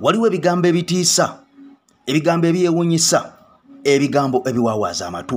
waliwo ebigambo ebitiisa ebigambo ebyewunyisa ebigambo ebiwaawaaza amatu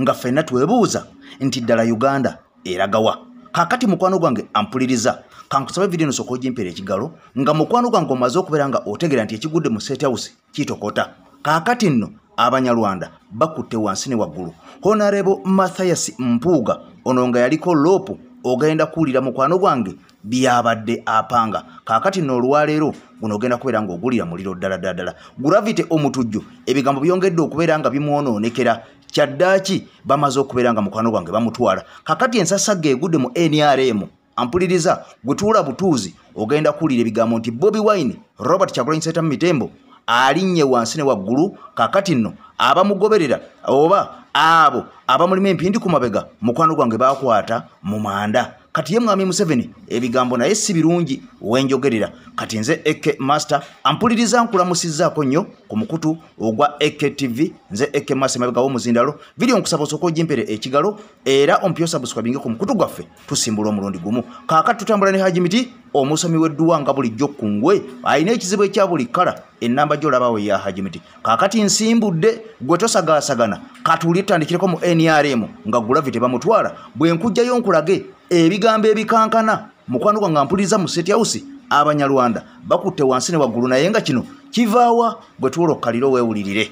nga ffenna twebuuza nti ddala uganda eragawa kakati mukwano gwange ampuliriza kankusaba evidiyo no sooka ogimpeera ekigalo nga mukwano gwange omaze okubeera nga otegeera nti ekigudde mu setehouse kitokota kakati nno abanyalwanda bakutte wansi ne waggulu honarebo mathayas mpuuga ono nga yaliko loopu ogenda kuwulira mukwano gwange byabadde apanga kaakati noolwaleero guno ogenda kubeera ngaogulira muliro ddala ddala ddala gulavite omutujju ebigambo byongedde okubeera nga bimwonoonekera kyaddaaki bamaze okubeera nga mukwano gwange bamutwala kaakati ensasage egudde mu nrm ampuliriza gwe tuwula butuuzi ogenda kuwulira ebigambo nti bobi wine robert kyagulanyisa etamu mitembo alinnye wansi ne waggulu kaakati nno abamugoberera oba abo abamulima empindi ku mabega mukwano gwange baakwata mu manda kati ye mwami museveni ebigambo naye si birungi wenjogerera kati nze ek master ampuliriza nkulamusizzaako nnyo ku mukutu ogwa ek tv nze ek master mabegawo omuzindalo vidiyo nkusaba osooka ojimpere ekigalo era ompya osabusikwabinge ku mukutu gwaffe tusimbula omulundi gumu kaakati tutambula ne haji miti omusomi weduwa nga bulijjo ku ngwe alina ekizibu ekya buli kala enamba gyolabawe ya haji miti kaakati nsimbudde gwe tosagaasagana katuuli tutandikireko mu nrm nga gulavi tebamutwala bwe nkujjayo nkulage ebigambo ebikankana mukwano gwanga mpuliriza mu st house abanyarwanda bakutte wansi ne waggulu naye nga kino kivaawa bwe tuwola okkaliro weewulirire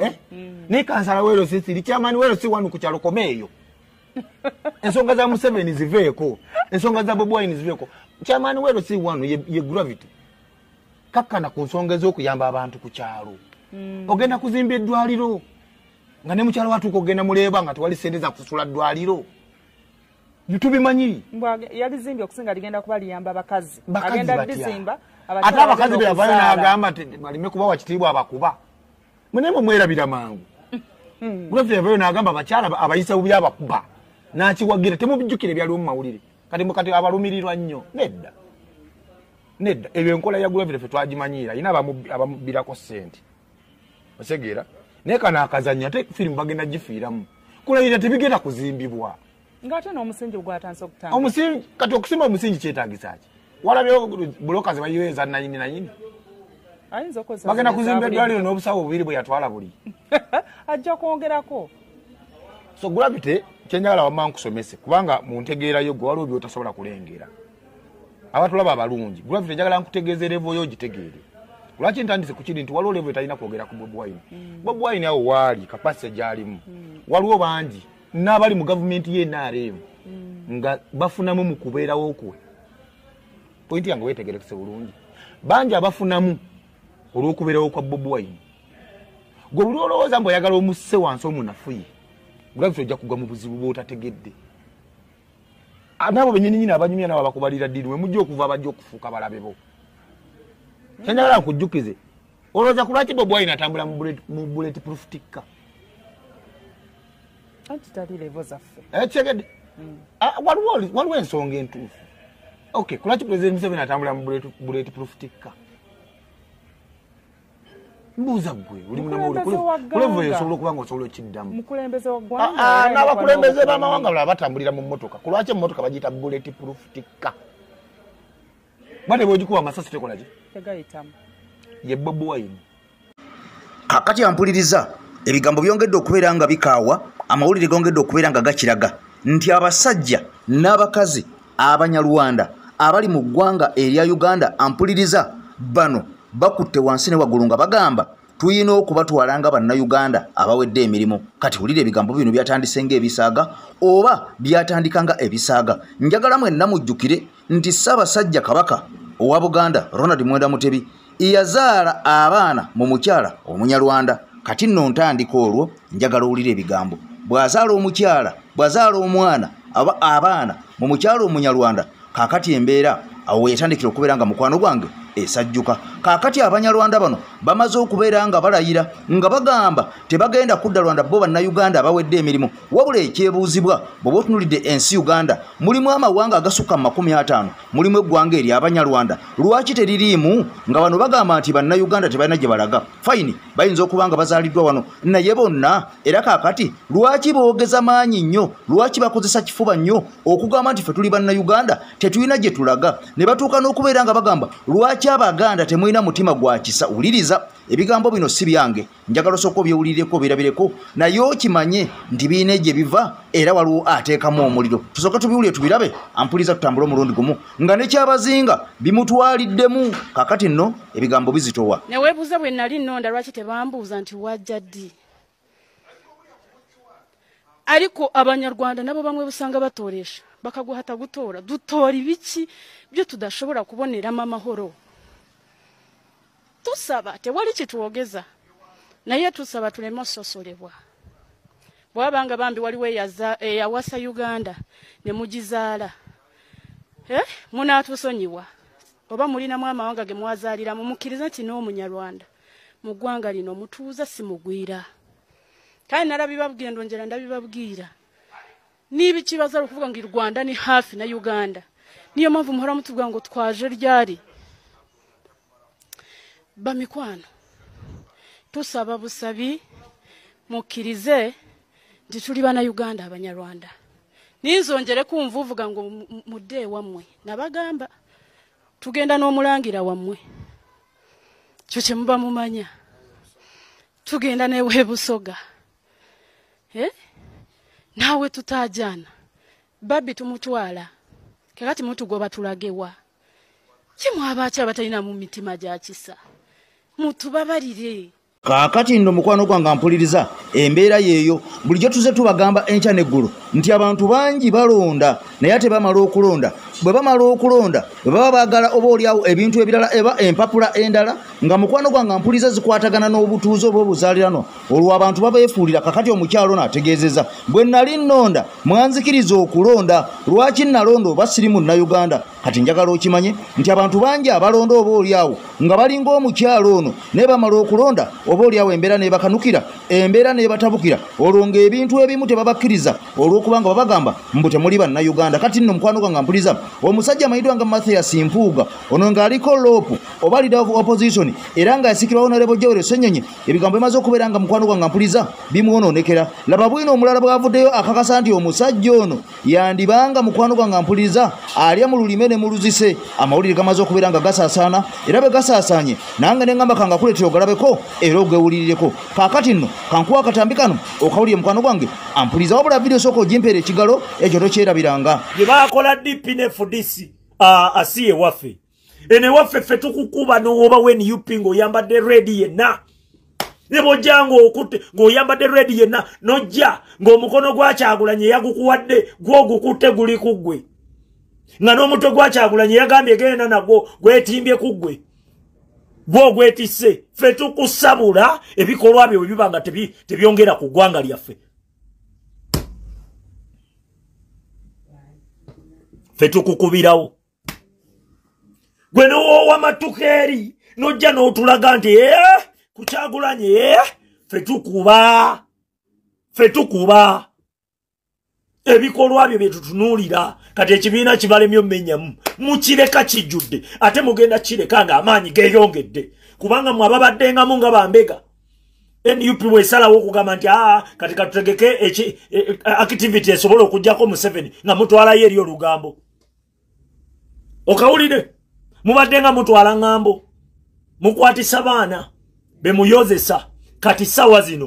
mm, mm. nekansala werosisiri kyamani werosi wanu ku kyalokoma eyo ensonga za museveni ziveeko ensonga za bobwaini ziveeko kyamani werosi wanu ye gravity kakkana ku nsonga ez'okuyamba abantu ku kyalo mm. ogenda kuzimba eddwaliro nga ne mukyalo watuuka ogenda muleeba nga tewali sente za kusula ddwaliro ntubimanyi yalizimbye okusinga ligenda kuba liyamba bakazi agenda lizimba ate abakazi beyavayo nagamba balime kubawa kitiibwa abakuba munemwe mwerabira mangu hmm. gurafu yavayo nagamba abakyala abayisa bubi abakuba nakiwagira temubijukire byali mumawulire kati mukati abalumirirwa nnyo nedda nedda ebyo enkola ya gurafu fe twagimanyiira ayina abamubbirako sente osegera naye kano akazanya ate firimu bagenda gifiiramu kulayira tebigenda kuzimbibwa ngaate nomusingi gwatansa okutambula omusingi kati okusima omusingi kyetagisa ki walabyewo buloka zebayiweza nayini nayini bagenda kuzimba eddwaliro n'obusawo obubiri bwe yatwala buli ajja kwongerako so gravity kyenyagala wamaa nkusomese kubanga muntegeerayo gwe waliwo byotasobola kulengera abatulaba abalungi gravity njagala nkutegeeza erevoyo ogitegeere lwaki ntandise kukiri nti waliwo levo etalina kwogera ku bobwine mm. bobwine awo waali kapasite gyalimu mm. waliwo bangi n'abali mu gavumenti yenrm mm. nga bafunamu mukubeerawo kwe point yange wetegerekese bulungi bangi abafunamu olwokubeerawo kwa bobu wayini gweobuli olowooza mbu oyagala omusse wansi omunafuye gulabisa ojja kugwa mu buzibu bwotategedde ah, naabo benyininyina abanyumya nabo bakubalira ddiini wemujja okuva abajja okufuuka balabe bo kyenjagala nkujjukize olowooza kulwaki bobu wayini atambula mu bulet prufutikka anti talirevo zaffe ekitegedde waliwo ensonga entuufu ok kulwaki pulezidenti museveni atambulira mu bulet proof tikka mbuuza gwe olikulevo yo osobola okuba nga osobola okiddamu n'abakulembeze ah, ah, bamawanga bala batambulira mu mmotoka kulwaki emumotoka bagiyita bulet proof tikka banebaogikuba amasasi tekolaki yebobowaini kakati ampuliriza ebigambo byongedde okubeera nga bikaawa amawulire gongedde okubeera nga gakiraga nti abasajja n'abakazi abanyalwanda abali mu ggwanga erya uganda ampuliriza bano bakutte wansi ne waggulu nga bagamba tuyina okubatwala nga bannauganda abawedde emirimu kati wulira ebigambo bino byatandise nga ebisaaga oba byatandika nga ebisaaga njagala mwenna mujjukire nti ssaabasajja kabaka owa buganda ronald mwenda mutebi yazaala abaana mu mukyala omunyalwanda kati nno ntandika olwo njagala owulire ebigambo bwazaala omukyala bwazaala omwana abaana mu mukyala omunyarwanda kakati embeera awo weyatandikira okubeera nga mukwano gwange esajjuka kaakati abanyalwanda bano bamaze okubeera nga balayira nga bagamba tebagenda kudda lwanda bo bannayuganda abawedde emirimu wabula ekyebuuzibwa bweba otunulidde ensi uganda mulimu amawanga agasukka mu makumi ataano mulimu eggwanga eri abanyalwanda lwaki teririimu nga bano bagamba nti bannayuganda tebalina gye balaga fayini bayinza okuba nga bazaaliddwa wano naye bonna era kaakati lwaki boogeza maanyi nnyo lwaki bakozesa kifuba nnyo okugamba nti fe tuli bannayuganda tetulina gye tulaga ne batuuka n'okubeera nga bagamba lwaki abaganda temu mulina mutima gwakisa uliriza ebigambo bino si byange njagala osooka obyewulirireko obirabireko naye okimanye nti birina egye biva era waliwo ateekamu omuliro tusooka tubiwulire tubirabe ampuliriza tutambule omulundi gumu nga nekyabazinga bimutwaliddemu kakati nno ebigambo bizitowa neweebuuza bwe nali nonda lwaki tebambuuza nti wajja ddi ariko abanyarwanda nabo bamwe busanga batoresha bakaguhata gutora dutora ibiki byo tudashobora kuboneramo amahoro tusaba tewali kitwogeza naye tusaba tuleme ososolebwa bwabanga bambi waliwo eyawasa uganda nemugizaala eh? munatusonyiwa oba mulinamu amawanga gemwazaliramu mukkiriza nti nomunyarwanda mugwanga lino mutuuza simugwira kandi nalabibabwira ndonjera ndabibabwira nibikibazaali okuvuga ngu rwanda ni hafi na uganda niyo mpamvu muhora mutubwira ngu twaje ryari bamikwano tusaba busabi mukkirize nti tuli banauganda abanyarwanda ninzonjere kunvuvuga ngu mudde ewammwe nabagamba tugenda n'omulangira wammwe kyo kyemuba mumanya tugenda newebusoga naawe tutajana babbi tumutwala kekati mutugoba tulagewa kimwabaki abatalina mu mitima gyakisa mutubabalire kaakati nno mukwano gwange mpuliriza embeera yeeyo bulijjo tuze tubagamba enkya neggulu nti abantu bangi balonda naye ate bamala okulonda bwe bamala okulonda bwe baba baagala oba oliawo ebintu ebirala eba empapula endala nga mukwano gwange mpuliza zikwatagana n'obutuuze obwobuzaalirano olwo abantu babeefuulira kakati omukyalo naategeezeza bwe nali nnonda mwanzikiriza okulonda lwaki nalonda oba siri mu nnauganda kati njagala okimanye nti abantu bangi abalonda oba oliawo nga balinga omukyalo ono naye bamala okulonda oba oliawo embeera nebakanukira embeera nebatabukira olwo ngaebintu ebimu tebabakkiriza olwokubanga babagamba mbu temuli bannauganda kati nno mukwano gwange mpuliza omusajja amanyiddwa nga mathias mpuuga ono ng'aliko loopu oba leader of opposition era ng'asikirwa honorable jewere senyonyi ebigambo bimaze okubeera nga mukwano gwa nga mpuliza bimwononekera laba bwino omulala bwavuddeyo akakasa nti omusajja ono yandibanga mukwano gwa nga mpuliza alya mu lulime ne muluzise amawulire gamaze okubeera nga gasaasaana era bwe gasaasaanye nange ne ŋŋamba kanga akuleetera ogalabeko era ogewulirireko kaakati nno kankuwa akatambi kano okawulire mukwano gwange ampulizawo bula vidiyo sooka ogimpeera ekigalo ekyo tokyerabiranga gye baakola dipi nef fudisi asiye wafe ene wafe fetu kukuba no oba when you pingo yamba de ready yena nebo jango okute ngo yamba de ready yena noja ngo mukono gwachagulanye yakukuwadde gwo gukute guli kugwe nga nomuto gwachagulanye yagambye genda nago gwetimbye kugwe gwo gwetise fetu kusabula ebikolwa byo bibanga tebi tebyongera kugwanga lyaffe fetukukubirawo gwe nowoowa matukeeri nojja n'otulaga nti ee eh, kukyagulanye ee eh, fetukuba fetukuba ebikolwa byo byetutunuulira kati ekibiina kibalemyo mmenyamu mukireka kijjudde ate mugenda kireka ng'amaanyi geeyongedde kubanga mwe ababaddengamu nga bambega nup weesalawo okugamba nti aa ah, kati katutegeke e, e, activity esobole okugjako mu seven nga mutwalayo eri olugambo okawulire mubadde nga mutwala ŋŋambo mukwatisa baana be muyozesa kati sawa zino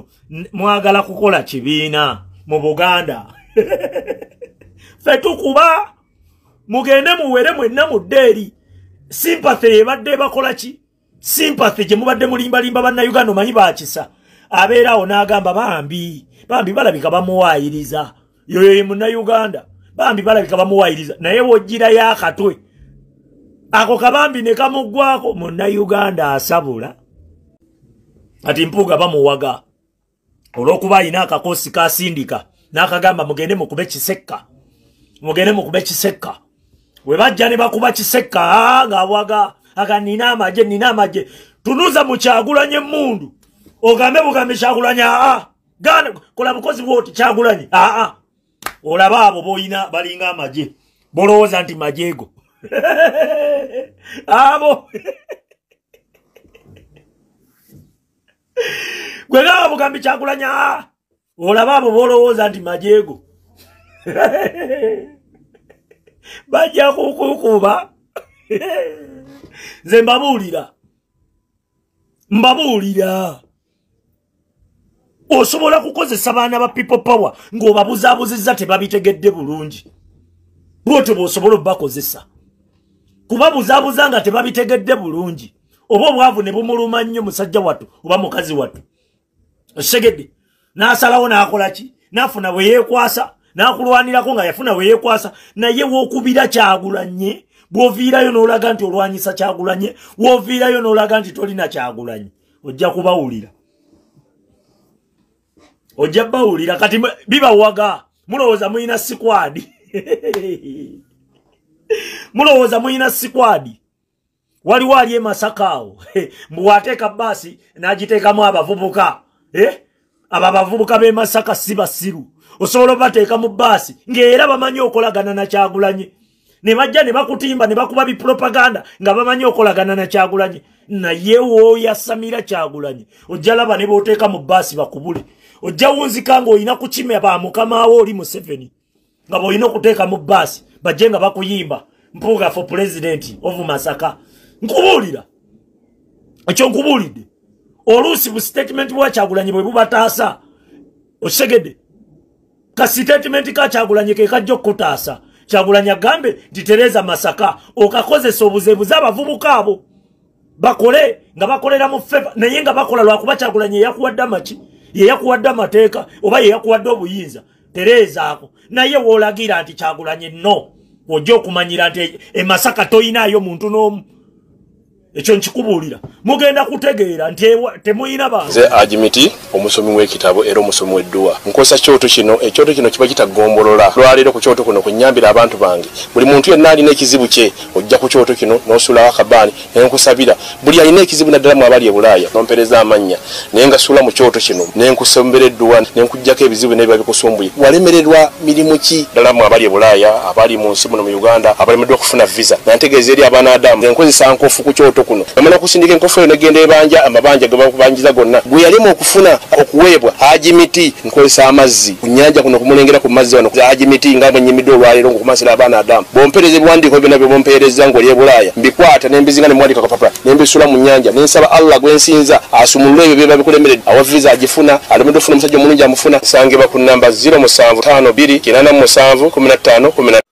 mwagala kukola kibiina mu buganda fetukuba mugende muwere mwenna mudde eri simpathe ebadde bakola ki simpathe gye mubadde mulimbalimba bannayuganda omanyi bakisa abeera awo n'agamba bambi bambi balabika bamuwaayiriza yoyo ye munnayuganda bambi balabika bamuwaayiriza naye wojgira yakatwe ako kabambi ne kamugwako monna Uganda asabula ati mpuga bamuwaga olokuba ina akakosi ka sindika nakagamba mugende mukube kisekka mugende mukube kisekka we bajja ne bakuba kisekka ngaabwaga akanina amaje nina amaje tunuza mukyagulanye mundu ogambe bugambe kyagulanye aa gana kola bukozi bwoti kyagulanye aa olaba abo boyina balinga amaje bolowooza nti majeego amo gwegaba bugambi kyagulanya olaba abo boolowooza nti majeego bajja kukukuba nze mbabuulira mbabuulira osobola kukozesa baana ba people power ng'obabuzaabuzizza tebabitegedde bulungi bwotyo bwosobola obubakozesa kuba buzaabuza nga tebabitegedde bulungi oba obwavu ne bumuluma nnyo musajja wattu oba mukazi wattu osegedde n'asalawo n'akola ki n'afuna bwe yeekwasa n'akulwanirako nga yafuna bwe yeekwasa naye w'okubira kyagulanye bw'oviirayo n'olaga nti olwanyisa kyagulanye w'oviirayo n'olaga nti tolina kyagulanye ojja kubawulira ojja bawulira kati bibawaga mulowooza mulina sikwadi mulowoza mulina sikwadi waliwo ali emasakaawo mbuwateeka bbaasi n'agiteekamu abavubuka aba abavubuka b'emasaka si basiru osobola obateeka mu bbaasi ng'era bamanyi okolagana nakyagulanye ne bajja ne bakutimba ne bakuba bipropaganda nga bamanyi okolagana nakyagulanye naye woyasamira kyagulanye ojja laba ne booteeka mu bbaasi bakubule ojja wunzika ng'olina kukimya bamukamaawo oli museveni nga bw'olina okuteeka mu bbaasi bajje nga bakuyimba mpuuga for president of masaka nkubuulira ekyo nkubuulidde oluusi bu statement bwa kyagulanyi bwe bubataasa okisegedde ka statement ka kyagulanyi ke kajja okukutaasa kyagulanyi agambe nditereeza masaka okakozesa obuzeebuze abavubuka abo bakole nga bakoleramu feva naye nga bakola lwakuba kyagulanyi eyakuwadde amaki yeyakuwadde amateeka oba yeyakuwadde obuyinza tereezaako naye woolagira nti kyagulanyi no wojo kumanyira te e masaka toina yo muntu nomu ekyo nkikubuulira mugenda kutegeera nti temuyina bantu Ze ajimiti omusomi w'ekitabo era omusomi w'edduwa nkozesa kyoto kino ekyoto kino kiba kitagombolola lwaleero ku kyoto kuno kunyambira abantu bange buli muntu yenna alina ekizibu kye ojja ku kyoto kino n'osulawo akabaani naye nkusabira buli alina ekizibu naddala mu abali e bulaaya nompereza amannya naye ngasuula mu kyoto kino ne nkusembera edduwa ne nkugjako ebizibu n'ebiba bikusumbuye walemererwa mirimu ki ddala mu abali e bulaaya abali mu nsi muno mu uganda abalemeddwa okufuna visa nantegeeza eri abanaadamu nze nkozesa nkofu ku kyoto kuto kuno omala okusindika enkofu eyo negenda ebanja amabanja gebabanjiza gonna gwe yalimu okufuna okuweebwa hajimiti nkozesa amazzi ku nyanja kuno okumulengera ku mazzi wano hajimiti nga bwenyimidde olwaleero ngaokumansira abaana adamu bwompeereza ebiwandiiko byona byo bompeereza ngaoli ebulaaya mbikwata nembizinga nemuwandika kapapula nembisula mu nyanja nensaba allah gwensinza asumulule ebyo byeba bikulemeredde awavizi agifuna alomedde ofuna omusajja omulungi amufuna nsangibwa ku namba 0752 8715